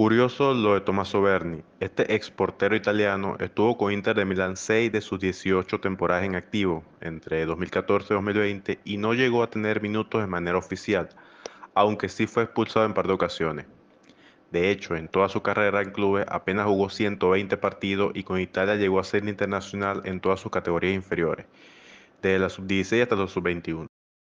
Curioso lo de Tommaso Berni. Este exportero italiano estuvo con Inter de Milán 6 de sus 18 temporadas en activo entre 2014 y 2020 y no llegó a tener minutos de manera oficial, aunque sí fue expulsado en par de ocasiones. De hecho, en toda su carrera en clubes apenas jugó 120 partidos y con Italia llegó a ser internacional en todas sus categorías inferiores, desde la sub-16 hasta la sub-21.